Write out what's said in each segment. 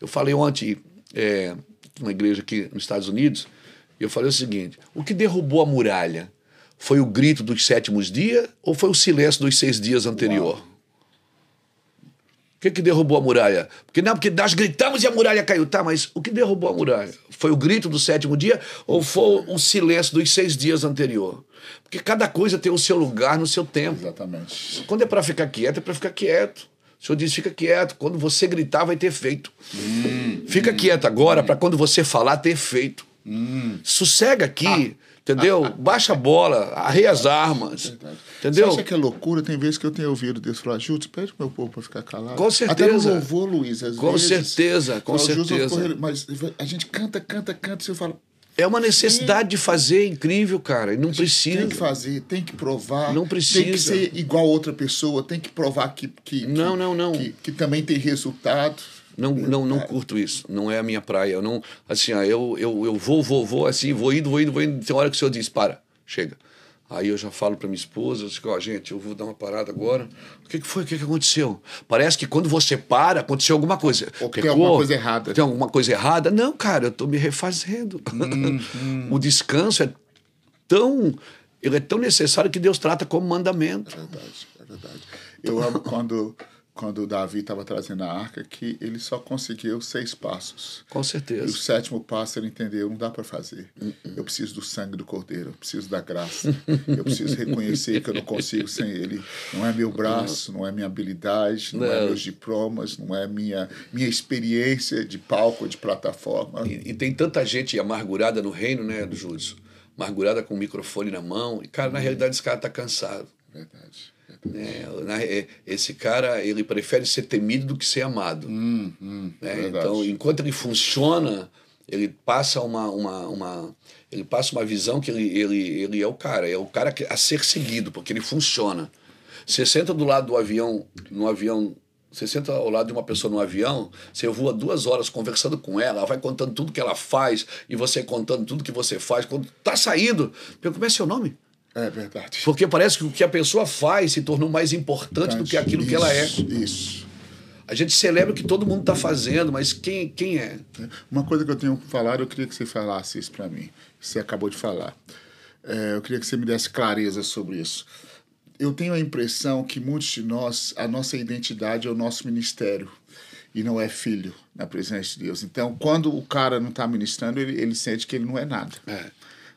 Eu falei ontem, é, igreja aqui nos Estados Unidos, eu falei o seguinte: o que derrubou a muralha foi o grito dos sétimos dias ou foi o silêncio dos seis dias anterior? Uau. O que, que derrubou a muralha? Porque não, porque nós gritamos e a muralha caiu. Tá, mas o que derrubou a muralha? Foi o grito do sétimo dia ou foi o silêncio dos seis dias anterior? Porque cada coisa tem o seu lugar no seu tempo. Exatamente. Quando é para ficar quieto, é para ficar quieto. O senhor diz: fica quieto, quando você gritar vai ter feito. Hum, fica hum, quieto agora hum. para quando você falar ter feito. Hum. Sossega aqui, ah. entendeu? Ah, ah, Baixa a é. bola, é arreia as armas. É entendeu? Você acha que é loucura? Tem vezes que eu tenho ouvido Deus falar, Júlio, pede pro meu povo para ficar calado. Com certeza. Até no louvor, Luiz, às com vezes. Certeza, com certeza, com certeza. Mas a gente canta, canta, canta, você fala, é uma necessidade de fazer incrível, cara. E não precisa. Tem que fazer, tem que provar. Não precisa. Tem que ser igual outra pessoa, tem que provar que. que não, que, não, não. Que, que, também tem resultado. Não, não, não curto isso. Não é a minha praia. Eu não, assim, ah, eu, eu, eu vou, vou, vou, assim, vou indo, vou indo, vou indo. Tem hora que o senhor diz, para, chega. Aí eu já falo para minha esposa, eu digo, ó, oh, gente, eu vou dar uma parada agora. O que, que foi? O que, que aconteceu? Parece que quando você para, aconteceu alguma coisa. Ou tem alguma coisa errada. Tem alguma coisa errada? Não, cara, eu tô me refazendo. Hum, hum. o descanso é tão, ele é tão necessário que Deus trata como mandamento. É verdade, é verdade. Eu amo quando quando Davi estava trazendo a arca, que ele só conseguiu seis passos. Com certeza. E o sétimo passo ele entendeu, não dá para fazer. Uh -uh. Eu preciso do sangue do cordeiro, eu preciso da graça. eu preciso reconhecer que eu não consigo sem ele. Não é meu braço, não é minha habilidade, não, é não. é meus diplomas, não é minha, minha experiência de palco, de plataforma. E, e tem tanta gente amargurada no reino, né, do Júlio? Amargurada com o microfone na mão. E, cara, na realidade, esse cara está cansado. Verdade né? É, esse cara, ele prefere ser temido do que ser amado. Hum, hum, né? Então, enquanto ele funciona, ele passa uma, uma, uma, ele passa uma visão que ele, ele, ele é o cara, é o cara a ser seguido, porque ele funciona. Você senta do lado do avião, no avião você senta ao lado de uma pessoa no avião, você voa duas horas conversando com ela, ela vai contando tudo que ela faz e você contando tudo que você faz. Quando tá saindo, eu, como é seu nome? É verdade. Porque parece que o que a pessoa faz se tornou mais importante do que aquilo isso, que ela é. Isso. A gente celebra o que todo mundo está fazendo, mas quem, quem é? Uma coisa que eu tenho que falar, eu queria que você falasse isso para mim. Você acabou de falar. É, eu queria que você me desse clareza sobre isso. Eu tenho a impressão que muitos de nós, a nossa identidade é o nosso ministério e não é filho na presença de Deus. Então, quando o cara não está ministrando, ele, ele sente que ele não é nada. É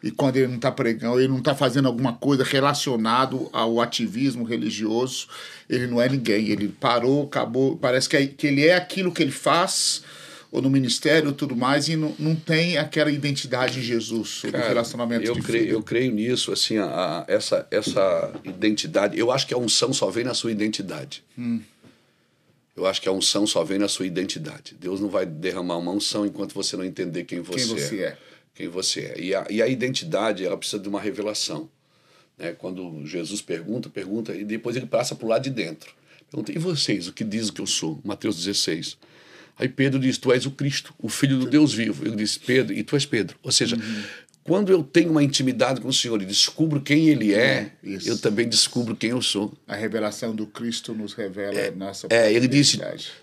e quando ele não está pregando, ele não está fazendo alguma coisa relacionado ao ativismo religioso, ele não é ninguém. Ele parou, acabou. Parece que, é, que ele é aquilo que ele faz ou no ministério ou tudo mais e não, não tem aquela identidade em Jesus Cara, do relacionamento eu creio vida. eu creio nisso assim a, a, essa essa identidade eu acho que a unção só vem na sua identidade hum. eu acho que a unção só vem na sua identidade Deus não vai derramar uma unção enquanto você não entender quem você, quem você é. é quem você é. E a, e a identidade, ela precisa de uma revelação. Né? Quando Jesus pergunta, pergunta, e depois ele passa para o lado de dentro. Pergunta, e vocês, o que dizem que eu sou? Mateus 16. Aí Pedro diz, tu és o Cristo, o Filho do Deus vivo. Ele diz, Pedro, e tu és Pedro. Ou seja, uhum. quando eu tenho uma intimidade com o Senhor e descubro quem Ele é, é eu também descubro quem eu sou. A revelação do Cristo nos revela é, nossa É, ele disse,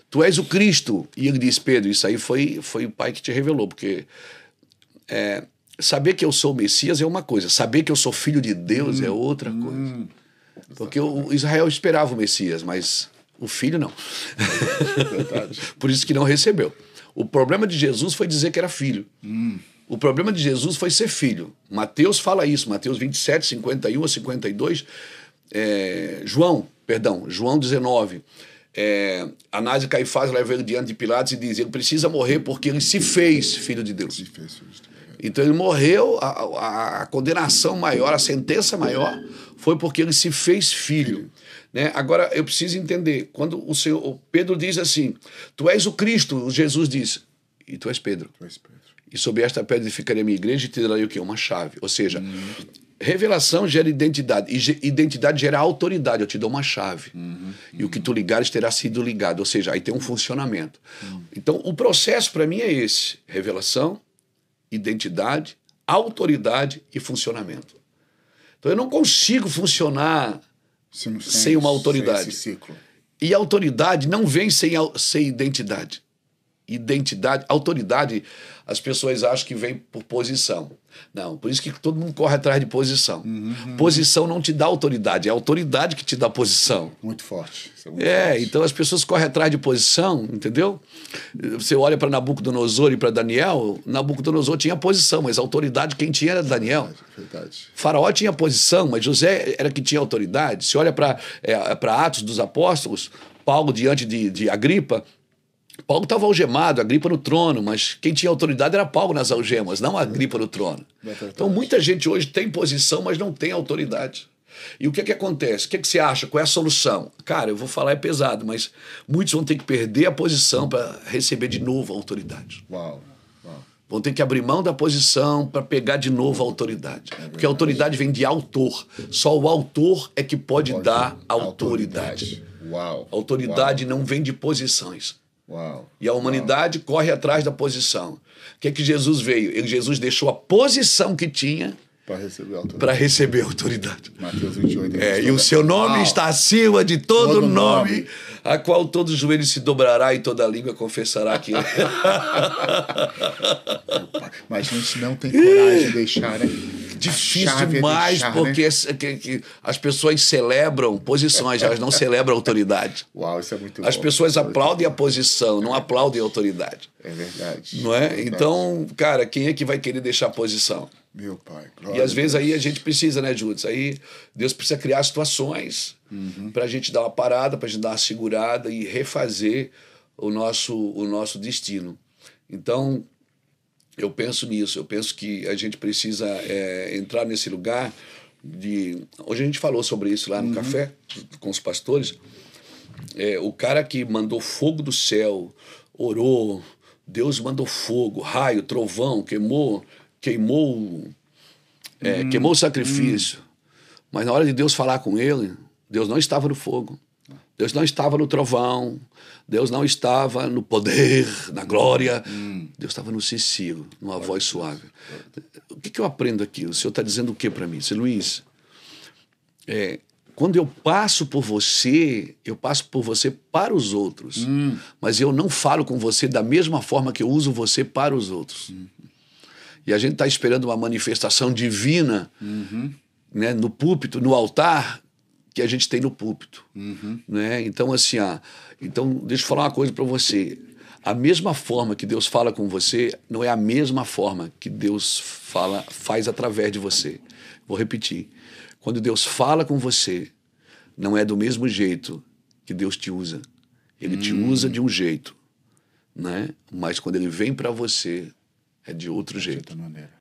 tu és o Cristo. E ele diz, Pedro, isso aí foi, foi o Pai que te revelou, porque é, saber que eu sou Messias é uma coisa, saber que eu sou filho de Deus é hum, é outra hum, coisa. Hum, Porque o Israel esperava o Messias, mas o filho não. Por isso que não recebeu. O problema de Jesus foi dizer que era filho. Hum. O problema de Jesus foi ser filho. Mateus fala isso, Mateus 27, 51 a 52. É, João, perdão, João 19 é, Anás e Caifás levam ele diante de Pilatos e dizem: ele precisa morrer porque ele se fez filho de Deus. É então ele morreu, a, a, a condenação maior, a sentença maior, foi porque ele se fez filho. Né? Agora eu preciso entender, quando o Senhor, o Pedro diz assim: Tu és o Cristo, Jesus diz, e tu és Pedro. Tu és Pedro. E sobre esta pedra edificarei a minha igreja e te darei o quê? Uma chave. Ou seja, hum Revelação gera identidade. E identidade gera autoridade. Eu te dou uma chave. Uhum, e o que tu ligares terá sido ligado. Ou seja, aí tem um funcionamento. Uhum. Então, o processo para mim é esse: revelação, identidade, autoridade e funcionamento. Então, eu não consigo funcionar sem, sem, uma autoridade. Sem e autoridade não vem sem, sem identidade identidade, autoridade, as pessoas acham que vem por posição. Não, por isso que todo mundo corre atrás de posição. Uhum. Posição não te dá autoridade, é a autoridade que te dá posição. Muito forte. É, muito é forte. então as pessoas correm atrás de posição, entendeu? Você olha para Nabucodonosor e para Daniel, Nabucodonosor tinha posição, mas a autoridade quem tinha era Daniel. Verdade, verdade. Faraó tinha posição, mas José era que tinha autoridade. Se olha para é, Atos dos Apóstolos, Paulo diante de, de Agripa, Paulo estava algemado, a gripa no trono, mas quem tinha autoridade era Paulo nas algemas, não a é. gripa no trono. Então muita gente hoje tem posição, mas não tem autoridade. E o que é que acontece? O que é que você acha? Qual é a solução? Cara, eu vou falar é pesado, mas muitos vão ter que perder a posição para receber de novo a autoridade. Uau. Uau. Vão ter que abrir mão da posição para pegar de novo a autoridade. Porque a autoridade vem de autor. Só o autor é que pode, pode dar autoridade. autoridade. Uau. autoridade Uau. não vem de posições. Uau. E a humanidade Uau. corre atrás da posição. O que, é que Jesus veio? Jesus deixou a posição que tinha para receber autoridade. Para receber autoridade. Mateus 28. É, e o seu nome Uau. está acima de todo, todo nome, nome, a qual todo joelho se dobrará e toda língua confessará que. É. Mas a gente não tem coragem de deixar, né? difícil é demais, né? porque né? que, que as pessoas celebram posições, elas não celebram autoridade. Uau, isso é muito As bom, pessoas aplaudem a posição, não aplaudem a autoridade. É verdade. Não é? é verdade. Então, cara, quem é que vai querer deixar a posição? Meu pai. E às vezes aí a gente precisa, né, Júlio? Aí Deus precisa criar situações uhum. para a gente dar uma parada, para a gente dar uma segurada e refazer o nosso, o nosso destino. Então, eu penso nisso, eu penso que a gente precisa é, entrar nesse lugar de. Hoje a gente falou sobre isso lá no uhum. café com os pastores. É, o cara que mandou fogo do céu, orou, Deus mandou fogo, raio, trovão, queimou, queimou, é, hum, queimou o sacrifício. Hum. Mas na hora de Deus falar com ele, Deus não estava no fogo. Deus não estava no trovão, Deus não estava no poder, na glória. Hum. Deus estava no sincero, numa Pode voz suave. O que, que, eu aprendo aqui? O Senhor está dizendo o que para mim? Seu Luiz, é, quando eu passo por você, eu passo por você para os outros. Hum. Mas eu não falo com você da mesma forma que eu uso você para os outros. Hum. E a gente está esperando uma manifestação divina uhum. né, no púlpito, no altar, que a gente tem no púlpito, uhum. né? Então assim, ah, então deixa eu falar uma coisa para você. A mesma forma que Deus fala com você não é a mesma forma que Deus fala faz através de você. Vou repetir. Quando Deus fala com você, não é do mesmo jeito que Deus te usa. Ele hum. te usa de um jeito, né? Mas quando ele vem para você é de outro de jeito. Outra maneira.